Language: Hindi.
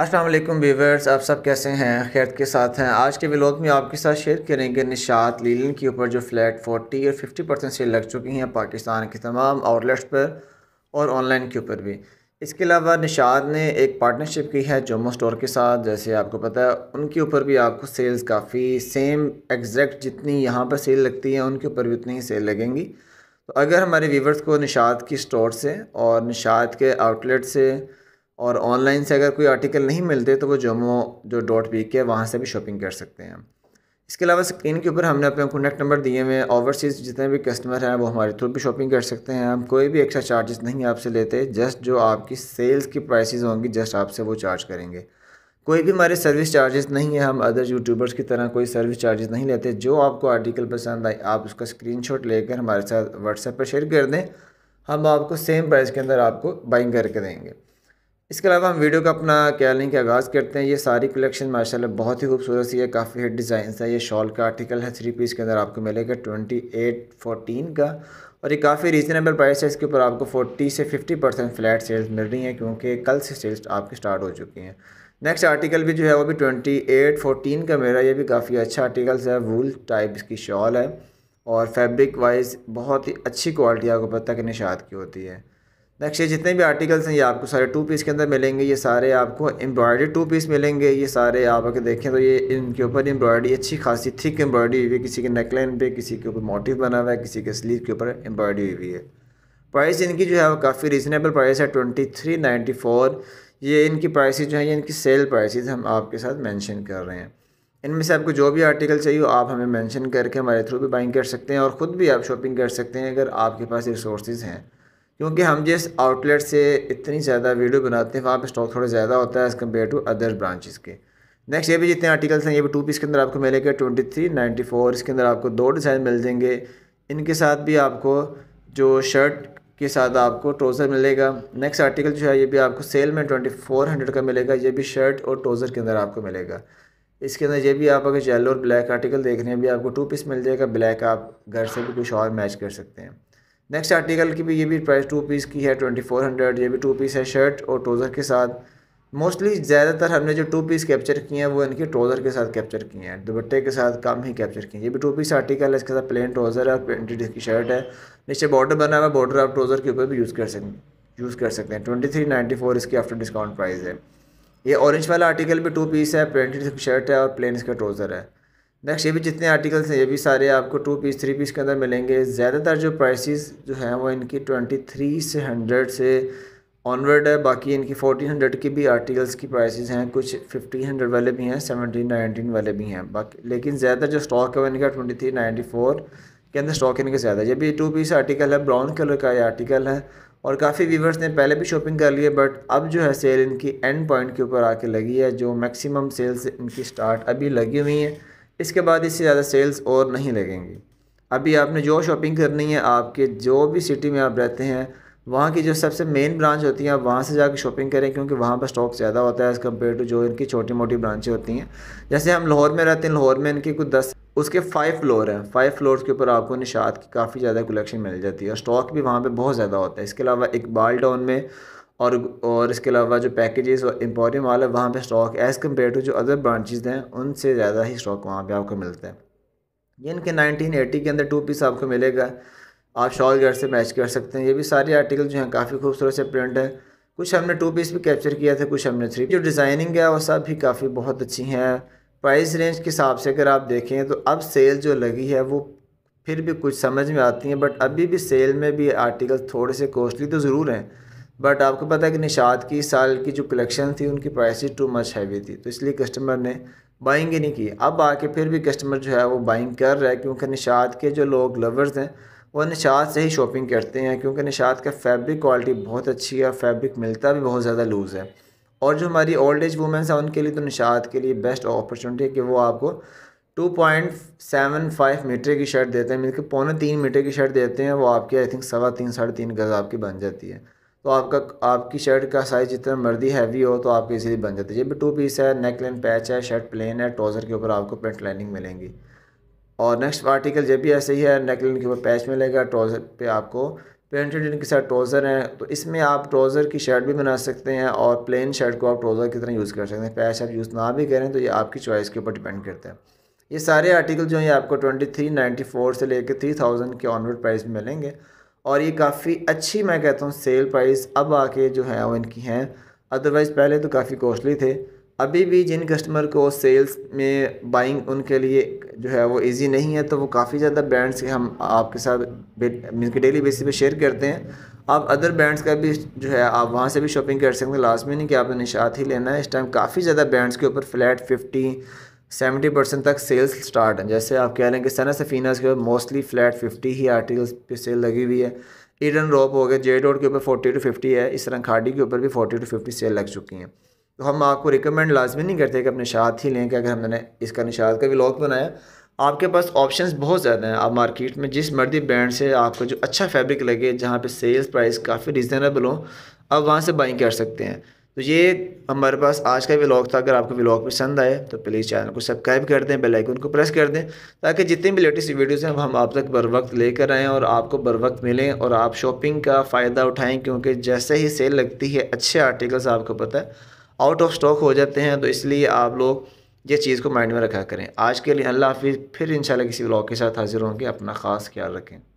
असलम वालेकुम व्यूवर्स आप सब कैसे हैं खैर के साथ हैं आज के विलोक में आपके साथ शेयर करेंगे निशात लीलन के ऊपर जो फ्लैट 40 और 50 परसेंट सेल लग चुकी हैं पाकिस्तान के तमाम आउटलेट्स पर और ऑनलाइन के ऊपर भी इसके अलावा निशात ने एक पार्टनरशिप की है जोमो स्टोर के साथ जैसे आपको पता है उनके ऊपर भी आपको सेल्स काफ़ी सेम एग्जैक्ट जितनी यहाँ पर सेल लगती है उनके ऊपर भी उतनी ही सेल लगेंगी तो अगर हमारे व्यूवर्स को निशात की स्टोर से और निशात के आउटलेट से और ऑनलाइन से अगर कोई आर्टिकल नहीं मिलते तो वो जोमो जो डॉट वी के वहाँ से भी शॉपिंग कर सकते हैं इसके अलावा स्क्रीन के ऊपर हमने अपने कॉन्टैक्ट नंबर दिए हुए हैं ओवरसीज़ जितने भी कस्टमर हैं वो हमारे थ्रू भी शॉपिंग कर सकते हैं हम कोई भी एक्स्ट्रा चार्जेस नहीं आपसे लेते जस्ट जो आपकी सेल्स की प्राइसेस होंगी जस्ट आपसे वो चार्ज करेंगे कोई भी हमारे सर्विस चार्जेस नहीं है हम अदर यूट्यूबर्स की तरह कोई सर्विस चार्जेस नहीं लेते जो आपको आर्टिकल पसंद आए आप उसका शॉट लेकर हमारे साथ व्हाट्सएप पर शेयर कर दें हम आपको सेम प्राइस के अंदर आपको बाइंग करके देंगे इसके अलावा हम वीडियो का अपना क्या लिंक आगाज़ करते हैं ये सारी कलेक्शन माशाल्लाह बहुत ही खूबसूरत सी है काफ़ी हिट डिज़ाइन है ये शॉल का आर्टिकल है थ्री पीस के अंदर आपको मिलेगा ट्वेंटी एट फोटीन का और ये काफ़ी रीज़नेबल प्राइस है इसके ऊपर आपको फोर्टी से फिफ्टी परसेंट फ्लैट सेल्स मिल रही हैं क्योंकि कल से सेल्स आपकी स्टार्ट हो चुकी हैं नेक्स्ट आर्टिकल भी जो है वो भी ट्वेंटी एट फोटीन का मेरा ये भी काफ़ी अच्छा आर्टिकल्स है वूल टाइप इसकी शॉल है और फैब्रिक वाइज बहुत ही अच्छी क्वालिटी आपको पता कि निशाद की होती है नेक्स्ट ये जितने भी आर्टिकल्स हैं ये आपको सारे टू पीस के अंदर मिलेंगे ये सारे आपको एम्ब्रॉयडरी टू पीस मिलेंगे ये सारे आप अगर देखें तो ये इनके ऊपर एम्ब्रॉयडरी अच्छी खासी थिक एम्ब्रॉयडरी हुई है किसी के नेकलाइन पे किसी के ऊपर मोटिव बना हुआ है किसी के स्लीव के ऊपर एम्ब्रॉयडरी हुई है प्राइस इनकी जो है वो काफ़ी रीज़नेबल प्राइस है ट्वेंटी थ्री नाइन्टी फोर ये इनकी प्राइस जो है ये इनकी सेल प्राइस हम आपके साथ मैंशन कर रहे हैं इनमें से आपको जो भी आर्टिकल चाहिए हो आप हमें मैंशन करके हमारे थ्रू भी बाइंग कर सकते हैं और ख़ुद भी आप शॉपिंग कर सकते हैं अगर आपके पास रिसोर्सेज हैं क्योंकि हम जिस आउटलेट से इतनी ज़्यादा वीडियो बनाते हैं वहाँ पर स्टॉक थोड़ा ज़्यादा होता है as compare to other branches के नेक्स्ट ये भी जितने आर्टिकल्स हैं ये भी टू पीस के अंदर आपको मिलेगा ट्वेंटी थ्री नाइन्टी फोर इसके अंदर आपको दो डिज़ाइन मिल जाएंगे इनके साथ भी आपको जो शर्ट के साथ आपको ट्रोज़र मिलेगा नेक्स्ट आर्टिकल जो है ये भी आपको सेल में ट्वेंटी फोर हंड्रेड का मिलेगा ये भी शर्ट और ट्रोज़र के अंदर आपको मिलेगा इसके अंदर ये भी आप अगर येलो और ब्लैक आर्टिकल देख रहे हैं भी आपको टू पीस मिल जाएगा ब्लैक आप घर से भी कुछ और मैच कर सकते हैं नेक्स्ट आर्टिकल की भी ये भी प्राइस टू पीस की है ट्वेंटी फोर हंड्रेड ये भी टू पीस है शर्ट और ट्रोज़र के साथ मोस्टली ज़्यादातर हमने जो टू पीस कैप्चर किए हैं वो इनके ट्रोज़र के साथ कैप्चर किए हैं दुपट्टे के साथ कम ही कैप्चर किए हैं ये भी टू पीस आर्टिकल है इसके साथ प्लेन ट्रोज़र है प्रिंटेड इसकी शर्ट है नीचे बॉर्डर बना हुआ है बॉर्डर आप ट्रोज़र के ऊपर भी यूज़ कर सकते यूज़ कर सकते हैं ट्वेंटी थ्री नाइन्टी फोर इसकी आफ्टर डिस्काउंट प्राइस है ये ऑरेंज वाला आर्टिकल भी टू पीस है प्रिंटेड शर्ट है और प्लेन इसका ट्रोज़र है नेक्स्ट ये भी जितने आर्टिकल्स हैं ये भी सारे आपको टू पीस थ्री पीस के अंदर मिलेंगे ज़्यादातर जो प्राइसेस जो हैं वो इनकी ट्वेंटी थ्री से हंड्रेड से ऑनवर्ड है बाकी इनकी फोर्टीन हंड्रेड की भी आर्टिकल्स की प्राइसेस हैं कुछ फिफ्टीन हंड्रेड वाले भी हैं सेवनटीन नाइनटीन वाले भी हैं बाकी लेकिन ज़्यादातर जो स्टॉक है वो इनका ट्वेंटी थ्री नाइन्टी फोर के अंदर स्टॉक इनके ज़्यादा ये भी टू पीस आर्टिकल है ब्राउन कलर का ये आर्टिकल है और काफ़ी व्यूवर्स ने पहले भी शॉपिंग कर ली है बट अब जो है सेल इनकी एंड पॉइंट के ऊपर आके लगी है जो मैक्सिमम सेल्स इनकी स्टार्ट अभी लगी हुई है इसके बाद इससे ज़्यादा सेल्स और नहीं लगेंगी अभी आपने जो शॉपिंग करनी है आपके जो भी सिटी में आप रहते हैं वहाँ की जो सबसे मेन ब्रांच होती है आप वहाँ से जाकर शॉपिंग करें क्योंकि वहाँ पर स्टॉक ज़्यादा होता है एज़ कम्पेयर टू जो इनकी छोटी मोटी ब्रांचें होती हैं जैसे हम लाहौर में रहते हैं लाहौर में इनके कुछ दस उसके फाइव फ्लोर हैं फाइव फ्लोर के ऊपर आपको निशात की काफ़ी ज़्यादा कलेक्शन मिल जाती है और स्टॉक भी वहाँ पर बहुत ज़्यादा होता है इसके अलावा इकबाल टाउन में और और इसके अलावा जो पैकेजेस और एम्पोरियम वाला वहाँ पे स्टॉक एज़ कम्पेयर टू जो अदर ब्रांचेज हैं उनसे ज़्यादा ही स्टॉक वहाँ पे आपको मिलता है ये इनके 1980 के अंदर टू पीस आपको मिलेगा आप शॉल गेट से मैच कर सकते हैं ये भी सारे आर्टिकल जो हैं काफ़ी खूबसूरत से प्रिंट हैं कुछ हमने टू पीस भी कैप्चर किया था कुछ हमने थ्री जो डिज़ाइनिंग है वो सब भी काफ़ी बहुत अच्छी हैं प्राइस रेंज के हिसाब से अगर आप देखें तो अब सेल जो लगी है वो फिर भी कुछ समझ में आती हैं बट अभी भी सेल में भी आर्टिकल थोड़े से कॉस्टली तो ज़रूर हैं बट आपको पता है कि निषाद की साल की जो कलेक्शन थी उनकी प्राइसेस टू मच हैवी थी तो इसलिए कस्टमर ने बाइंग ही नहीं की अब आके फिर भी कस्टमर जो है वो बाइंग कर रहा है क्योंकि निषाद के जो लोग लवर्स हैं वो निषाद से ही शॉपिंग करते हैं क्योंकि निषाद का फैब्रिक क्वालिटी बहुत अच्छी है फैब्रिक मिलता भी बहुत ज़्यादा लूज़ है और जो हमारी ओल्ड एज वुमेंस हैं उनके लिए तो निषाद के लिए बेस्ट अपॉर्चुनिटी है कि वो आपको 2.75 मीटर की शर्ट देते हैं मिलकर मतलब पौने तीन मीटर की शर्ट देते हैं वो आपकी आई थिंक सवा तीन साढ़े तीन गज़ आपकी बन जाती है तो आपका आपकी शर्ट का साइज़ जितना मर्दी हैवी हो तो आप इसीलिए बन जाती है ये भी टू पीस है नेक लाइन पैच है शर्ट प्लेन है ट्राउज़र के ऊपर आपको पेंट लाइनिंग मिलेंगी और नेक्स्ट आर्टिकल जब भी ऐसे ही है नेक के ऊपर पैच मिलेगा ट्राउज़र पे आपको पेंटेड इनके साथ ट्राउज़र है तो इसमें आप ट्राउज़र की शर्ट भी बना सकते हैं और प्लेन शर्ट को आप ट्राउज़र की तरह यूज़ कर सकते हैं पैच आप यूज़ ना भी करें तो ये आपकी चॉइस के ऊपर डिपेंड करता है ये सारे आर्टिकल जो हैं आपको ट्वेंटी थ्री नाइन्टी फोर से लेकर थ्री थाउजेंड के ऑनवर्ड प्राइस में मिलेंगे और ये काफ़ी अच्छी मैं कहता हूँ सेल प्राइस अब आके जो है वो इनकी हैं अदरवाइज़ पहले तो काफ़ी कॉस्टली थे अभी भी जिन कस्टमर को सेल्स में बाइंग उनके लिए जो है वो इजी नहीं है तो वो काफ़ी ज़्यादा ब्रांड्स के हम आपके साथ मीन के डेली बेसिस पे शेयर करते हैं आप अदर ब्रांड्स का भी जो है आप वहाँ से भी शॉपिंग कर सकते हैं लास्ट में नहीं कि आपने निशात ही लेना है इस टाइम काफ़ी ज़्यादा ब्रांड्स के ऊपर फ्लैट फिफ्टी सेवेंटी परसेंट तक सेल्स स्टार्ट हैं जैसे आप कह लें कि सना सफ़ीनास के मोस्टली फ्लैट फिफ्टी ही आर्टिकल्स पे सेल लगी हुई है ईडन रोप हो गया जे रोड के ऊपर फोर्टी टू फिफ्टी है इस तरह खाड़ी के ऊपर भी फोर्टी टू फिफ्टी सेल लग चुकी हैं तो हम आपको रिकमेंड लाजमी नहीं करते कि अपने निशात ही लें कि अगर हमने इसका निशात का भी लॉक बनाया आपके पास ऑप्शन बहुत ज़्यादा हैं आप मार्केट में जिस मर्दी ब्रांड से आपको जो अच्छा फैब्रिक लगे जहाँ पर सेल्स प्राइस काफ़ी रिजनेबल हो आप वहाँ से बाइंग कर सकते हैं तो ये हमारे पास आज का व्लॉग था अगर आपको व्लॉग पसंद आए तो प्लीज़ चैनल को सब्सक्राइब कर दें बेल आइकन को प्रेस कर दें ताकि जितने भी लेटेस्ट वीडियोस हैं हम आप तक बर वक्त लेकर आएँ और आपको बर वक्त मिलें और आप शॉपिंग का फ़ायदा उठाएं क्योंकि जैसे ही सेल लगती है अच्छे आर्टिकल्स आपको पता है आउट ऑफ स्टॉक हो जाते हैं तो इसलिए आप लोग ये चीज़ को माइंड में रखा करें आज के लिए अल्लाह हाफिज़ फिर इंशाल्लाह किसी ब्लॉग के साथ हाजिर होंगे अपना ख़ास ख्याल रखें